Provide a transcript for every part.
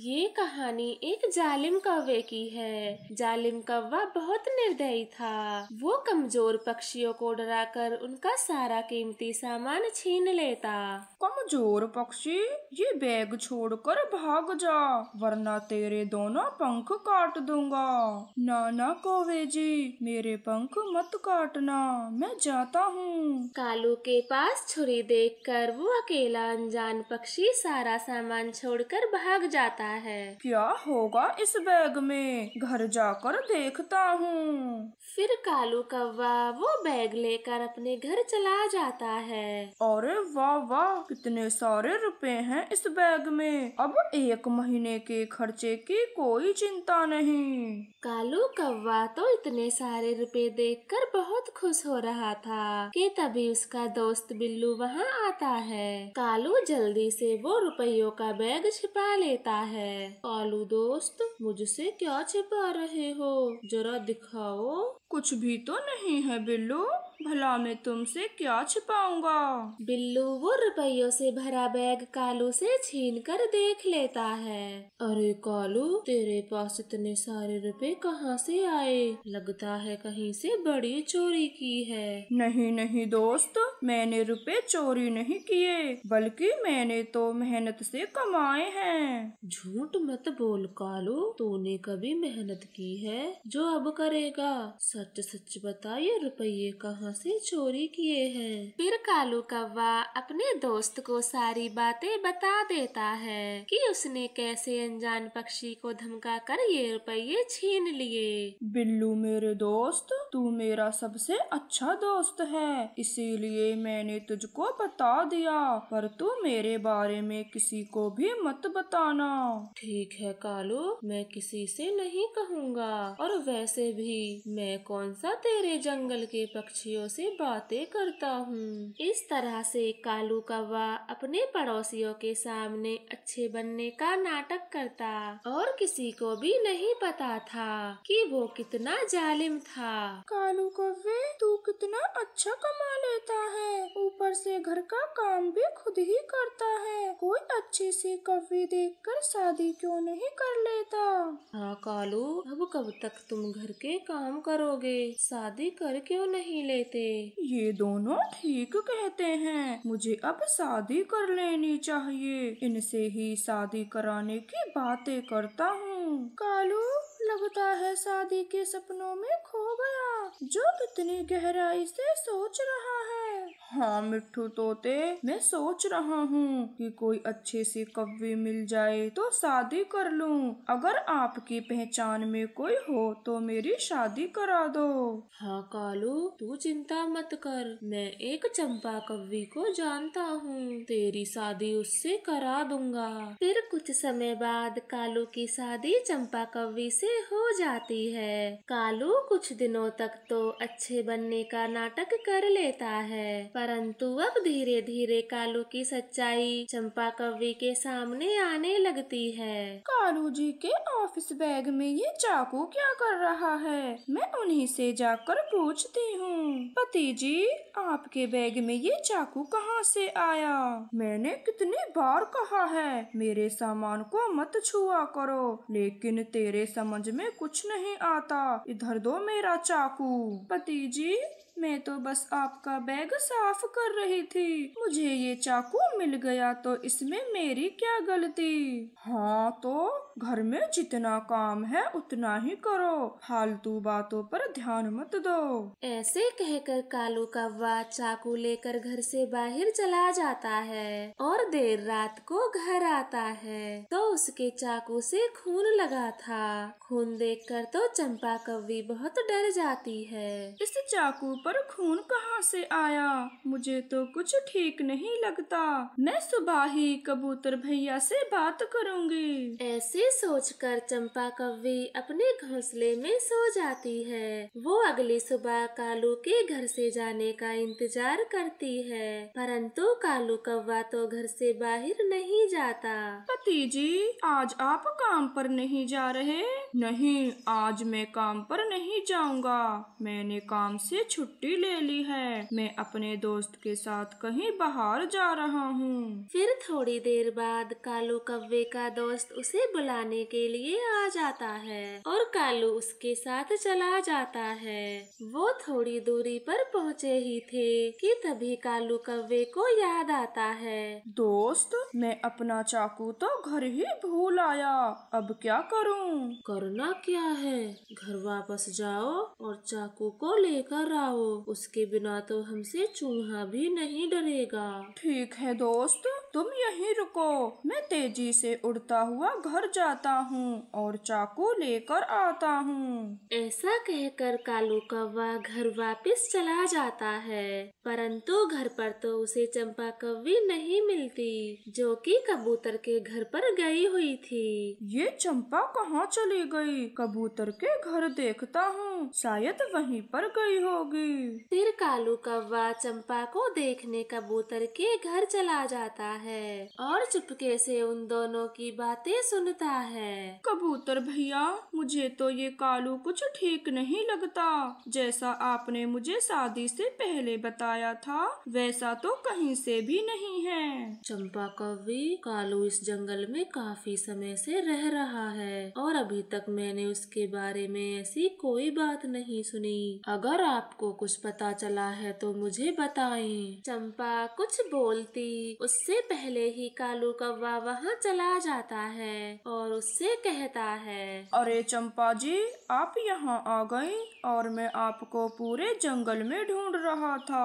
ये कहानी एक जालिम कौवे की है जालिम कौवा बहुत निर्दयी था वो कमजोर पक्षियों को डराकर उनका सारा कीमती सामान छीन लेता कमजोर पक्षी ये बैग छोड़कर भाग जा वरना तेरे दोनों पंख काट दूंगा ना कौवे जी मेरे पंख मत काटना मैं जाता हूँ कालू के पास छुरी देखकर वो अकेला अनजान पक्षी सारा सामान छोड़कर भाग जाता जाता है क्या होगा इस बैग में घर जाकर देखता हूँ फिर कालू कौवा वो बैग लेकर अपने घर चला जाता है अरे वाह वाह कितने सारे रुपए हैं इस बैग में अब एक महीने के खर्चे की कोई चिंता नहीं कालू कौवा तो इतने सारे रुपए देखकर बहुत खुश हो रहा था कि तभी उसका दोस्त बिल्लू वहाँ आता है कालू जल्दी से वो रुपयों का बैग छिपा लेता है कालू दोस्त मुझसे क्या छिपा रहे हो जरा दिखाओ कुछ भी तो नहीं है बिल्लू भला मैं तुमसे क्या छिपाऊंगा बिल्लू वो रुपयों से भरा बैग कालू से छीन कर देख लेता है अरे कालू तेरे पास इतने सारे रुपए कहाँ से आए लगता है कहीं से बड़ी चोरी की है नहीं नहीं दोस्त मैंने रुपए चोरी नहीं किए बल्कि मैंने तो मेहनत से कमाए हैं झूठ मत बोल कालू तूने कभी मेहनत की है जो अब करेगा सच सच बता ये रुपये कहाँ से चोरी किए हैं फिर कालू कौवा अपने दोस्त को सारी बातें बता देता है कि उसने कैसे अनजान पक्षी को धमका कर ये रुपये छीन लिए बिल्लू मेरे दोस्त तू मेरा सबसे अच्छा दोस्त है इसीलिए मैंने तुझको बता दिया पर तू मेरे बारे में किसी को भी मत बताना ठीक है कालू मैं किसी से नहीं कहूँगा और वैसे भी मैं कौन सा तेरे जंगल के पक्षियों पड़ोसियों से बातें करता हूँ इस तरह से कालू कौवा अपने पड़ोसियों के सामने अच्छे बनने का नाटक करता और किसी को भी नहीं पता था कि वो कितना जालिम था कालू कौवे तू कितना अच्छा कमा लेता है ऊपर से घर का काम भी खुद ही करता है कोई से सी कवि कर शादी क्यों नहीं कर लेता हाँ कालू अब कब तक तुम घर के काम करोगे शादी कर क्यों नहीं लेते देते ये दोनों ठीक कहते हैं मुझे अब शादी कर लेनी चाहिए इनसे ही शादी कराने की बातें करता हूँ कालू लगता है शादी के सपनों में खो गया जो कितनी गहराई से सोच रहा है हाँ मिठू तोते मैं सोच रहा हूँ कि कोई अच्छे से कवि मिल जाए तो शादी कर लूँ अगर आपकी पहचान में कोई हो तो मेरी शादी करा दो हाँ कालू तू चिंता मत कर मैं एक चंपा कवि को जानता हूँ तेरी शादी उससे करा दूंगा फिर कुछ समय बाद कालू की शादी चंपा कवि से हो जाती है कालू कुछ दिनों तक तो अच्छे बनने का नाटक कर लेता है परंतु अब धीरे धीरे कालू की सच्चाई चंपा कवि के सामने आने लगती है कालू जी के ऑफिस बैग में ये चाकू क्या कर रहा है मैं उन्हीं से जाकर पूछती हूँ पति जी आपके बैग में ये चाकू कहाँ से आया मैंने कितनी बार कहा है मेरे सामान को मत छुआ करो लेकिन तेरे समझ समझ में कुछ नहीं आता इधर दो मेरा चाकू पति जी मैं तो बस आपका बैग साफ कर रही थी मुझे ये चाकू मिल गया तो इसमें मेरी क्या गलती हाँ तो घर में जितना काम है उतना ही करो फालतू बातों पर ध्यान मत दो ऐसे कहकर कालू कव्वा चाकू लेकर घर से बाहर चला जाता है और देर रात को घर आता है तो उसके चाकू से खून लगा था खून देखकर तो चंपा कव्वी बहुत डर जाती है इस चाकू पर खून कहाँ से आया मुझे तो कुछ ठीक नहीं लगता मैं सुबह ही कबूतर भैया से बात करूँगी ऐसे सोचकर चंपा कव्वी अपने घोंसले में सो जाती है वो अगली सुबह कालू के घर से जाने का इंतजार करती है परंतु कालू कौवा तो घर से बाहर नहीं जाता पति जी आज आप काम पर नहीं जा रहे नहीं आज मैं काम पर नहीं जाऊंगा मैंने काम से छुट्टी छुट्टी ले ली है मैं अपने दोस्त के साथ कहीं बाहर जा रहा हूँ फिर थोड़ी देर बाद कालू कव्वे का दोस्त उसे बुलाने के लिए आ जाता है और कालू उसके साथ चला जाता है वो थोड़ी दूरी पर पहुँचे ही थे कि तभी कालू कव्वे को याद आता है दोस्त मैं अपना चाकू तो घर ही भूल आया अब क्या करूँ करना क्या है घर वापस जाओ और चाकू को लेकर आओ उसके बिना तो हमसे चूहा भी नहीं डरेगा ठीक है दोस्त तुम यहीं रुको मैं तेजी से उड़ता हुआ घर जाता हूँ और चाकू लेकर आता हूँ ऐसा कहकर कालू कौवा घर वापस चला जाता है परंतु घर पर तो उसे चंपा कौवी नहीं मिलती जो कि कबूतर के घर पर गई हुई थी ये चंपा कहाँ चली गई? कबूतर के घर देखता हूँ शायद वहीं पर गई होगी फिर कालू कौवा चंपा को देखने कबूतर के घर चला जाता है और चुपके से उन दोनों की बातें सुनता है कबूतर भैया मुझे तो ये कालू कुछ ठीक नहीं लगता जैसा आपने मुझे शादी से पहले बताया था वैसा तो कहीं से भी नहीं है चंपा कौवी कालू इस जंगल में काफी समय से रह रहा है और अभी तक मैंने उसके बारे में ऐसी कोई बात नहीं सुनी अगर आपको कुछ पता चला है तो मुझे बताएं। चंपा कुछ बोलती उससे पहले ही कालू कौवा वहाँ चला जाता है और उससे कहता है अरे चंपा जी आप यहाँ आ गए और मैं आपको पूरे जंगल में ढूंढ रहा था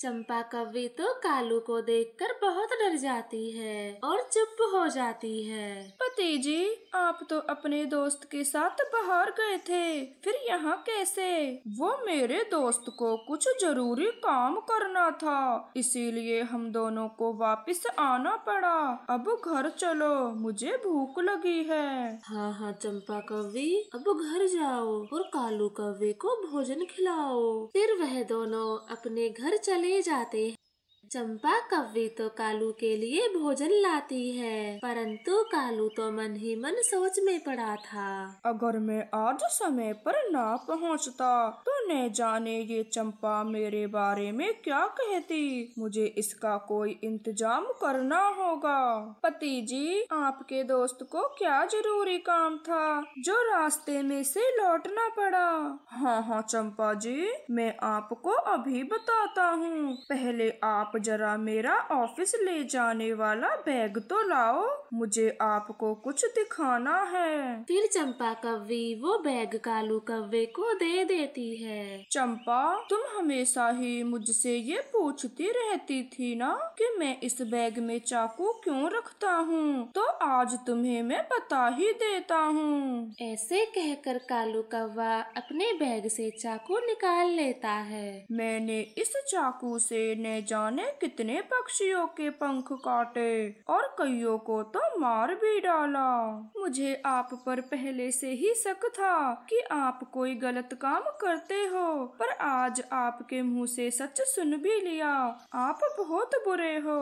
चंपा कवि तो कालू को देखकर बहुत डर जाती है और चुप हो जाती है पति जी आप तो अपने दोस्त के साथ बाहर गए थे फिर यहाँ कैसे वो मेरे दोस्त को कुछ जरूरी काम करना था इसीलिए हम दोनों को वापस आना पड़ा अब घर चलो मुझे भूख लगी है हाँ हाँ चंपा कवि अब घर जाओ और कालू कवि को भोजन खिलाओ फिर वह दोनों अपने घर चले जाते हैं चंपा कव्वे तो कालू के लिए भोजन लाती है परंतु कालू तो मन ही मन सोच में पड़ा था अगर मैं आज समय पर ना पहुंचता तो न जाने ये चंपा मेरे बारे में क्या कहती मुझे इसका कोई इंतजाम करना होगा पति जी आपके दोस्त को क्या जरूरी काम था जो रास्ते में से लौटना पड़ा हाँ हाँ चंपा जी मैं आपको अभी बताता हूँ पहले आप जरा मेरा ऑफिस ले जाने वाला बैग तो लाओ मुझे आपको कुछ दिखाना है फिर चंपा कव्वी वो बैग कालू कव्वे को दे देती है चंपा तुम हमेशा ही मुझसे ये पूछती रहती थी ना कि मैं इस बैग में चाकू क्यों रखता हूँ तो आज तुम्हें मैं बता ही देता हूँ ऐसे कहकर कालू कव्वा अपने बैग से चाकू निकाल लेता है मैंने इस चाकू से न जाने कितने पक्षियों के पंख काटे और कईयों को तो मार भी डाला मुझे आप पर पहले से ही शक था कि आप कोई गलत काम करते हो पर आज आपके मुंह से सच सुन भी लिया आप बहुत बुरे हो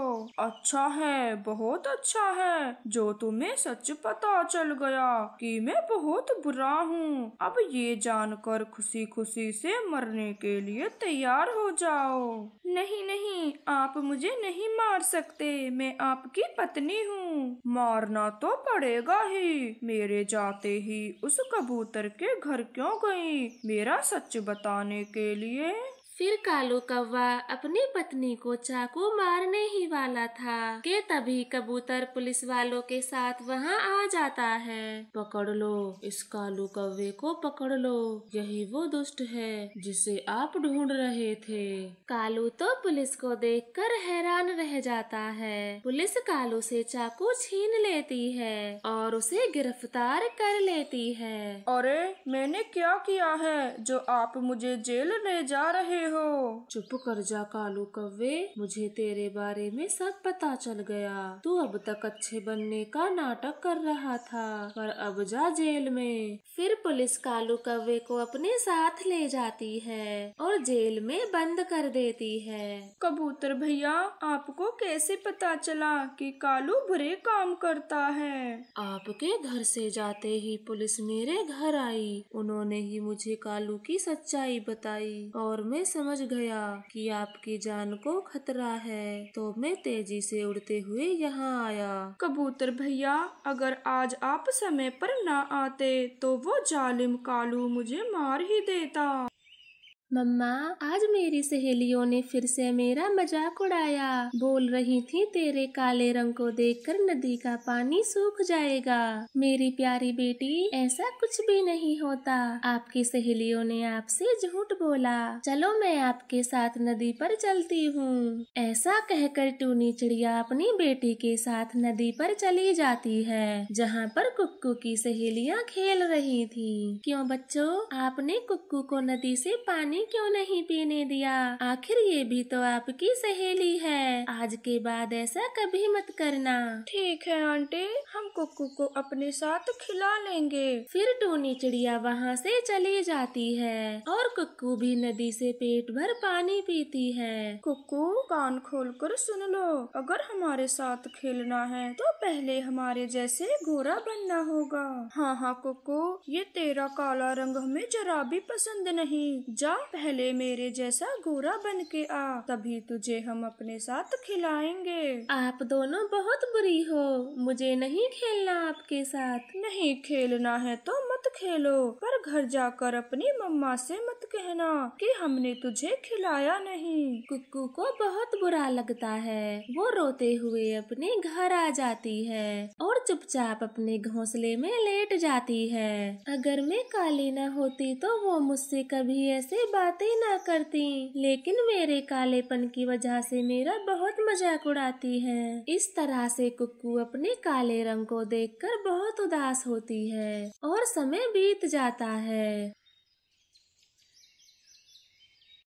अच्छा है बहुत अच्छा है जो तुम्हें सच पता चल गया कि मैं बहुत बुरा हूँ अब ये जानकर खुशी खुशी से मरने के लिए तैयार हो जाओ नहीं नहीं आप मुझे नहीं मार सकते मैं आपकी पत्नी पत्नी हूँ मारना तो पड़ेगा ही मेरे जाते ही उस कबूतर के घर क्यों गई मेरा सच बताने के लिए फिर कालू कौवा अपनी पत्नी को चाकू मारने ही वाला था के तभी कबूतर पुलिस वालों के साथ वहाँ आ जाता है पकड़ लो इस कालू कौवे को पकड़ लो यही वो दुष्ट है जिसे आप ढूंढ रहे थे कालू तो पुलिस को देखकर हैरान रह जाता है पुलिस कालू से चाकू छीन लेती है और उसे गिरफ्तार कर लेती है अरे मैंने क्या किया है जो आप मुझे जेल ले जा रहे हो चुप कर जा कालू कव्वे मुझे तेरे बारे में सब पता चल गया तू अब तक अच्छे बनने का नाटक कर रहा था पर अब जा जेल में फिर पुलिस कालू कव्वे को अपने साथ ले जाती है और जेल में बंद कर देती है कबूतर भैया आपको कैसे पता चला कि कालू बुरे काम करता है आपके घर से जाते ही पुलिस मेरे घर आई उन्होंने ही मुझे कालू की सच्चाई बताई और मैं समझ गया कि आपकी जान को खतरा है तो मैं तेजी से उड़ते हुए यहाँ आया कबूतर भैया अगर आज आप समय पर ना आते तो वो जालिम कालू मुझे मार ही देता मम्मा आज मेरी सहेलियों ने फिर से मेरा मजाक उड़ाया बोल रही थी तेरे काले रंग को देखकर नदी का पानी सूख जाएगा मेरी प्यारी बेटी ऐसा कुछ भी नहीं होता आपकी सहेलियों ने आपसे झूठ बोला चलो मैं आपके साथ नदी पर चलती हूँ ऐसा कहकर टूनी चिड़िया अपनी बेटी के साथ नदी पर चली जाती है जहाँ पर कुक्कू की सहेलियाँ खेल रही थी क्यों बच्चों आपने कुक्कू को नदी से पानी पानी क्यों नहीं पीने दिया आखिर ये भी तो आपकी सहेली है आज के बाद ऐसा कभी मत करना ठीक है आंटी हम कुकू को अपने साथ खिला लेंगे फिर टोनी चिड़िया वहाँ से चली जाती है और कुकू भी नदी से पेट भर पानी पीती है कुकू कान खोलकर सुन लो अगर हमारे साथ खेलना है तो पहले हमारे जैसे गोरा बनना होगा हाँ हाँ कुकू ये तेरा काला रंग हमें जरा भी पसंद नहीं जा पहले मेरे जैसा गोरा बन के आ तभी तुझे हम अपने साथ खिलाएंगे आप दोनों बहुत बुरी हो मुझे नहीं खेलना आपके साथ नहीं खेलना है तो मत खेलो पर घर जाकर अपनी मम्मा से मत कहना कि हमने तुझे खिलाया नहीं कुक्कू को बहुत बुरा लगता है वो रोते हुए अपने घर आ जाती है और चुपचाप अपने घोंसले में लेट जाती है अगर मैं काली न होती तो वो मुझसे कभी ऐसे बात बातें ना करती लेकिन मेरे कालेपन की वजह से मेरा बहुत मजाक उड़ाती है इस तरह से कुक्कू अपने काले रंग को देखकर बहुत उदास होती है और समय बीत जाता है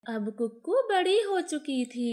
अब कुक्कू बड़ी हो चुकी थी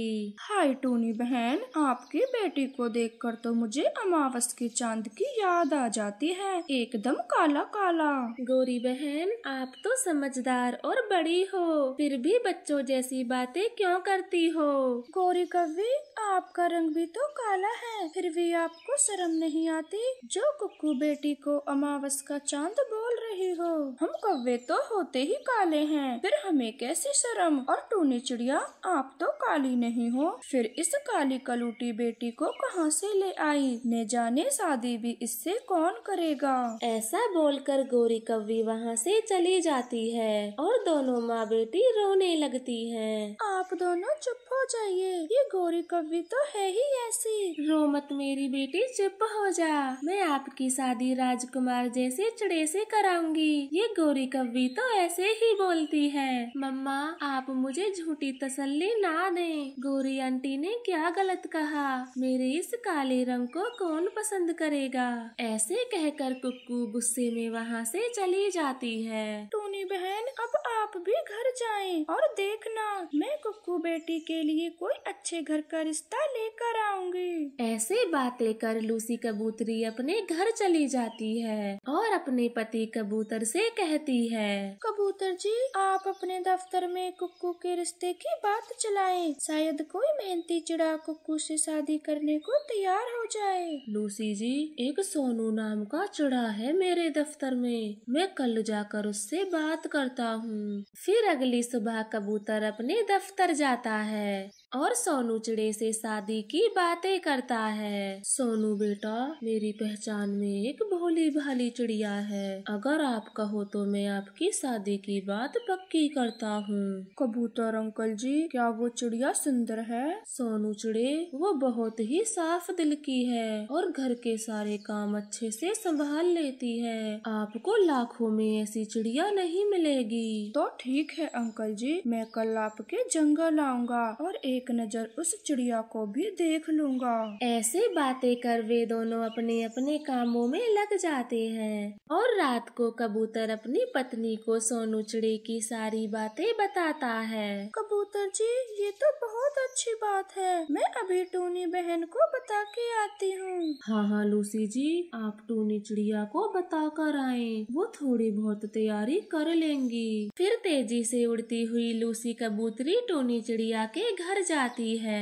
हाय टोनी बहन आपके बेटे को देखकर तो मुझे अमावस के चांद की याद आ जाती है एकदम काला काला गोरी बहन आप तो समझदार और बड़ी हो फिर भी बच्चों जैसी बातें क्यों करती हो गोरी कवि आपका रंग भी तो काला है फिर भी आपको शर्म नहीं आती जो कुक्कू बेटी को अमावस का चांद बोल रही हो हम कव्वे तो होते ही काले हैं फिर हमें कैसी शर्म और टूनी चिड़िया आप तो काली नहीं हो फिर इस काली कलूटी बेटी को कहाँ से ले आई न जाने शादी भी इससे कौन करेगा ऐसा बोलकर गोरी कव्वी वहाँ से चली जाती है और दोनों माँ बेटी रोने लगती है आप दोनों चुप हो जाइए ये गोरी कव्वी तो है ही ऐसी रो मत मेरी बेटी चुप हो जा मैं आपकी शादी राजकुमार जैसे चिड़े से कराऊंगी ये गोरी कव्वी तो ऐसे ही बोलती है मम्मा आप मुझे मुझे झूठी तसल्ली ना दें गोरी आंटी ने क्या गलत कहा मेरे इस काले रंग को कौन पसंद करेगा ऐसे कहकर कुक्कू गुस्से में वहाँ से चली जाती है टूनी बहन अब आप भी घर जाएं और देखना मैं कुक्कू बेटी के लिए कोई अच्छे घर का रिश्ता लेकर आऊंगी ऐसे बातें कर लूसी कबूतरी अपने घर चली जाती है और अपने पति कबूतर से कहती है कबूतर जी आप अपने दफ्तर में कुक्कू के रिश्ते की बात चलाए शायद कोई मेहनती चिड़ा कुकू से शादी करने को तैयार हो जाए लूसी जी एक सोनू नाम का चिड़ा है मेरे दफ्तर में मैं कल जाकर उससे बात करता हूँ फिर अगली सुबह कबूतर अपने दफ्तर जाता है और सोनू चिड़े से शादी की बातें करता है सोनू बेटा मेरी पहचान में एक भोली भाली चिड़िया है अगर आप कहो तो मैं आपकी शादी की बात पक्की करता हूँ कबूतर अंकल जी क्या वो चिड़िया सुंदर है सोनू चिड़े वो बहुत ही साफ दिल की है और घर के सारे काम अच्छे से संभाल लेती है आपको लाखों में ऐसी चिड़िया नहीं मिलेगी तो ठीक है अंकल जी मैं कल आपके जंगल आऊंगा और एक एक नज़र उस चिड़िया को भी देख लूंगा ऐसे बातें कर वे दोनों अपने अपने कामों में लग जाते हैं और रात को कबूतर अपनी पत्नी को सोनू चिड़ी की सारी बातें बताता है कबूतर जी ये तो बहुत अच्छी बात है मैं अभी टूनी बहन को बता के आती हूँ हाँ हाँ लूसी जी आप टूनी चिड़िया को बता कर आए वो थोड़ी बहुत तैयारी कर लेंगी फिर तेजी से उड़ती हुई लूसी कबूतरी टूनी चिड़िया के घर जाती है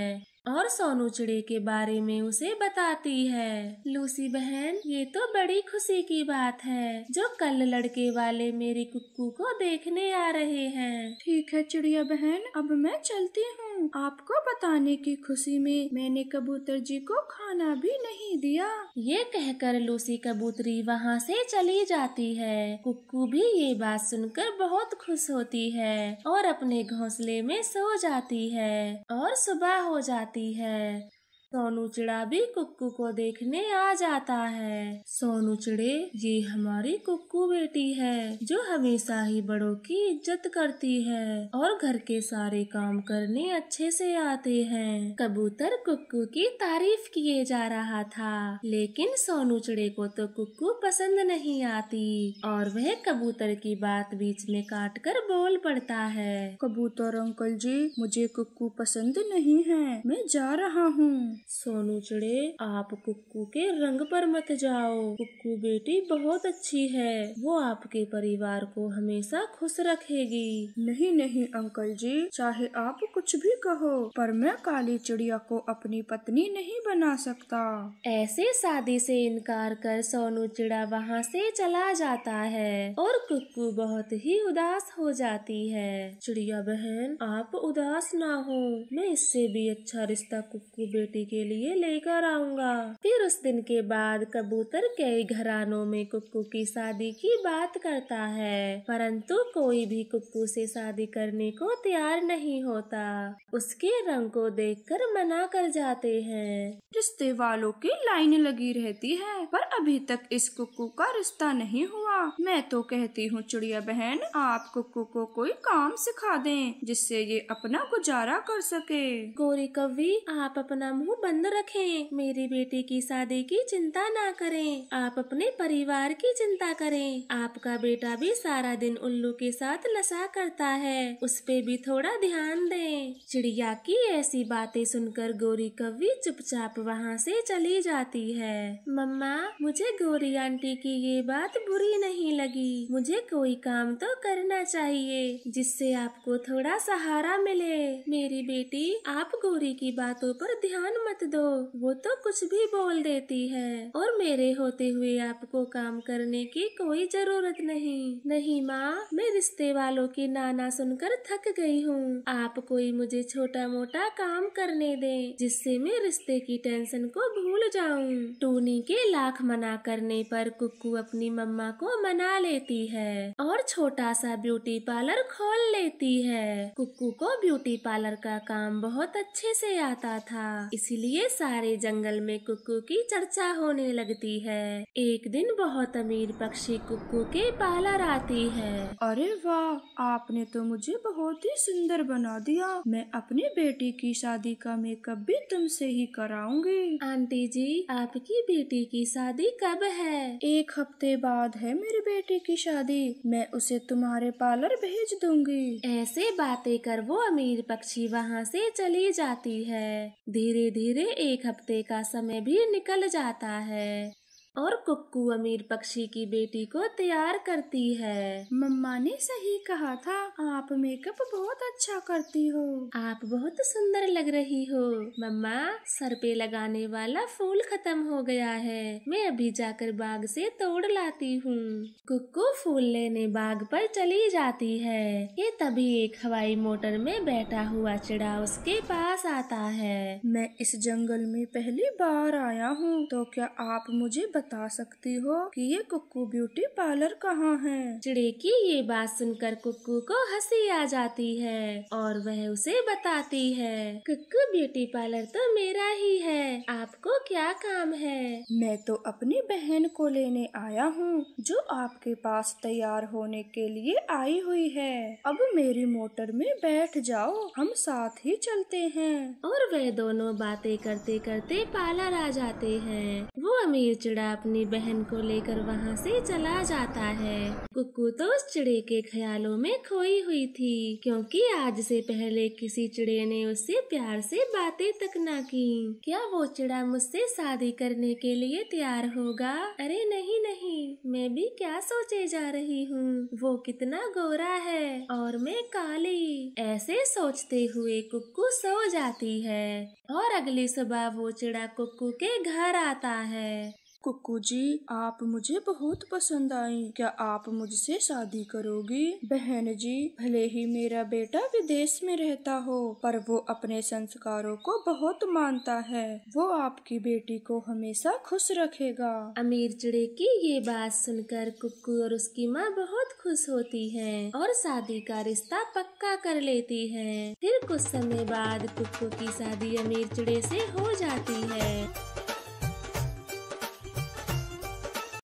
और सोनू चिड़े के बारे में उसे बताती है लूसी बहन ये तो बड़ी खुशी की बात है जो कल लड़के वाले मेरी कुक्कू को देखने आ रहे हैं ठीक है चिड़िया बहन अब मैं चलती हूँ हूँ आपको बताने की खुशी में मैंने कबूतर जी को खाना भी नहीं दिया ये कहकर लूसी कबूतरी वहाँ से चली जाती है कुक्कू भी ये बात सुनकर बहुत खुश होती है और अपने घोंसले में सो जाती है और सुबह हो जाती है सोनू चिड़ा भी कुक्कू को देखने आ जाता है सोनू चिड़े ये हमारी कुक्कू बेटी है जो हमेशा ही बड़ों की इज्जत करती है और घर के सारे काम करने अच्छे से आते हैं कबूतर कुक्कू की तारीफ किए जा रहा था लेकिन सोनू चिड़े को तो कुक्कू पसंद नहीं आती और वह कबूतर की बात बीच में काट कर बोल पड़ता है कबूतर अंकल जी मुझे कुक्कू पसंद नहीं है मैं जा रहा हूँ सोनू चिड़े आप कुक्कू के रंग पर मत जाओ कुक्कू बेटी बहुत अच्छी है वो आपके परिवार को हमेशा खुश रखेगी नहीं नहीं अंकल जी चाहे आप कुछ भी कहो पर मैं काली चिड़िया को अपनी पत्नी नहीं बना सकता ऐसे शादी से इनकार कर सोनू चिड़ा वहाँ से चला जाता है और कुक्कू बहुत ही उदास हो जाती है चिड़िया बहन आप उदास ना हो मैं इससे भी अच्छा रिश्ता कुक्कू बेटी के लिए लेकर आऊंगा फिर उस दिन के बाद कबूतर कई घरानों में कुक्कू की शादी की बात करता है परंतु कोई भी कुक्कू से शादी करने को तैयार नहीं होता उसके रंग को देखकर मना कर जाते हैं रिश्ते वालों की लाइन लगी रहती है पर अभी तक इस कुक्कू का रिश्ता नहीं हुआ मैं तो कहती हूँ चिड़िया बहन आप कुकू को कोई काम सिखा दें जिससे ये अपना गुजारा कर सके गोरी कवि आप अपना मुंह बंद रखें मेरी बेटी की शादी की चिंता ना करें आप अपने परिवार की चिंता करें आपका बेटा भी सारा दिन उल्लू के साथ नशा करता है उस पे भी थोड़ा ध्यान दे चिड़िया की ऐसी बातें सुनकर गोरी कवि चुपचाप वहाँ से चली जाती है मम्मा मुझे गोरी आंटी की ये बात बुरी नहीं नहीं लगी मुझे कोई काम तो करना चाहिए जिससे आपको थोड़ा सहारा मिले मेरी बेटी आप गोरी की बातों पर ध्यान मत दो वो तो कुछ भी बोल देती है और मेरे होते हुए आपको काम करने की कोई जरूरत नहीं नहीं माँ मैं रिश्ते वालों की नाना सुनकर थक गई हूँ आप कोई मुझे छोटा मोटा काम करने दे जिससे मैं रिश्ते की टेंशन को भूल जाऊँ टूनी के लाख मना करने पर कुक्कू अपनी मम्मा को मना लेती है और छोटा सा ब्यूटी पार्लर खोल लेती है कुकू को ब्यूटी पार्लर का काम बहुत अच्छे से आता था इसलिए सारे जंगल में कुक्कू की चर्चा होने लगती है एक दिन बहुत अमीर पक्षी कुकू के पार्लर आती है अरे वाह आपने तो मुझे बहुत ही सुंदर बना दिया मैं अपनी बेटी की शादी का मेकअप भी तुमसे ही कराऊंगी आंटी जी आपकी बेटी की शादी कब है एक हफ्ते बाद है मेरे बेटे की शादी मैं उसे तुम्हारे पार्लर भेज दूंगी ऐसे बातें कर वो अमीर पक्षी वहाँ से चली जाती है धीरे धीरे एक हफ्ते का समय भी निकल जाता है और कुक्कू अमीर पक्षी की बेटी को तैयार करती है मम्मा ने सही कहा था आप मेकअप बहुत अच्छा करती हो आप बहुत सुंदर लग रही हो मम्मा सर पे लगाने वाला फूल खत्म हो गया है मैं अभी जाकर बाग से तोड़ लाती हूँ कुक्कू फूल लेने बाग पर चली जाती है ये तभी एक हवाई मोटर में बैठा हुआ चिड़ा उसके पास आता है मैं इस जंगल में पहली बार आया हूँ तो क्या आप मुझे बता बता सकती हो कि ये कुक्कू ब्यूटी पार्लर कहाँ है चिड़े की ये बात सुनकर कुक्कू को हंसी आ जाती है और वह उसे बताती है कुकू ब्यूटी पार्लर तो मेरा ही है आपको क्या काम है मैं तो अपनी बहन को लेने आया हूँ जो आपके पास तैयार होने के लिए आई हुई है अब मेरी मोटर में बैठ जाओ हम साथ ही चलते हैं और वह दोनों बातें करते करते पार्लर आ जाते हैं वो अमीर चिड़ा अपनी बहन को लेकर वहाँ से चला जाता है कुकू तो उस चिड़े के ख्यालों में खोई हुई थी क्योंकि आज से पहले किसी चिड़े ने उससे प्यार से बातें तक न की क्या वो चिड़ा मुझसे शादी करने के लिए तैयार होगा अरे नहीं नहीं मैं भी क्या सोचे जा रही हूँ वो कितना गोरा है और मैं काली ऐसे सोचते हुए कुक्कू सो जाती है और अगली सुबह वो चिड़ा कुक्कू के घर आता है कुकू जी आप मुझे बहुत पसंद आई क्या आप मुझसे शादी करोगी बहन जी भले ही मेरा बेटा विदेश में रहता हो पर वो अपने संस्कारों को बहुत मानता है वो आपकी बेटी को हमेशा खुश रखेगा अमीर चिड़े की ये बात सुनकर कुकू और उसकी माँ बहुत खुश होती है और शादी का रिश्ता पक्का कर लेती है फिर कुछ समय बाद कुकू की शादी अमीर चिड़े से हो जाती है